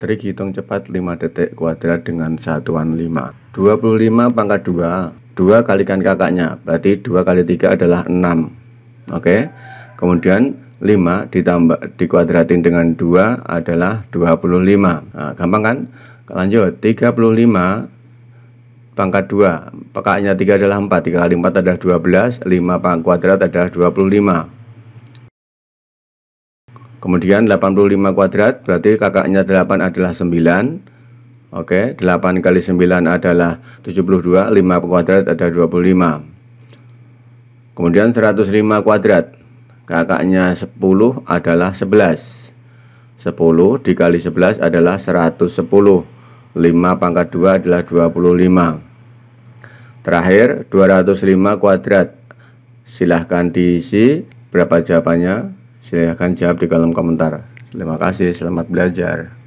Trik hitung cepat 5 detik kuadrat dengan satuan 5 25 pangkat 2 2 kalikan kakaknya Berarti 2 kali 3 adalah 6 Oke okay? Kemudian 5 ditambah dikuadratin dengan 2 adalah 25 nah, Gampang kan? Lanjut 35 pangkat 2 Pekaknya 3 adalah 4 3 kali 4 adalah 12 5 pangkat kuadrat adalah 25 Kemudian 85 kuadrat berarti kakaknya 8 adalah 9. Oke, 8 kali 9 adalah 72, 5 kuadrat ada 25. Kemudian 105 kuadrat. Kakaknya 10 adalah 11. 10 dikali 11 adalah 110. 5 pangkat 2 adalah 25. Terakhir 205 kuadrat. Silahkan diisi berapa jawabannya? Silahkan jawab di kolom komentar. Terima kasih, selamat belajar.